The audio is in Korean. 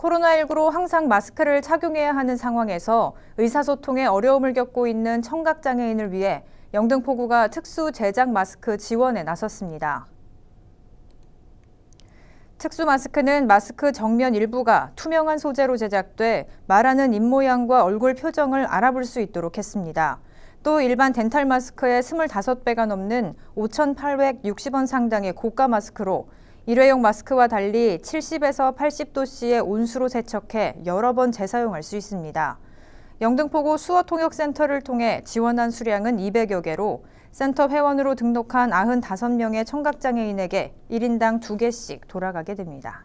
코로나19로 항상 마스크를 착용해야 하는 상황에서 의사소통에 어려움을 겪고 있는 청각장애인을 위해 영등포구가 특수 제작 마스크 지원에 나섰습니다. 특수 마스크는 마스크 정면 일부가 투명한 소재로 제작돼 말하는 입모양과 얼굴 표정을 알아볼 수 있도록 했습니다. 또 일반 덴탈 마스크의 25배가 넘는 5,860원 상당의 고가 마스크로 일회용 마스크와 달리 70에서 80도씨의 온수로 세척해 여러 번 재사용할 수 있습니다. 영등포구 수어통역센터를 통해 지원한 수량은 200여 개로 센터 회원으로 등록한 95명의 청각장애인에게 1인당 2개씩 돌아가게 됩니다.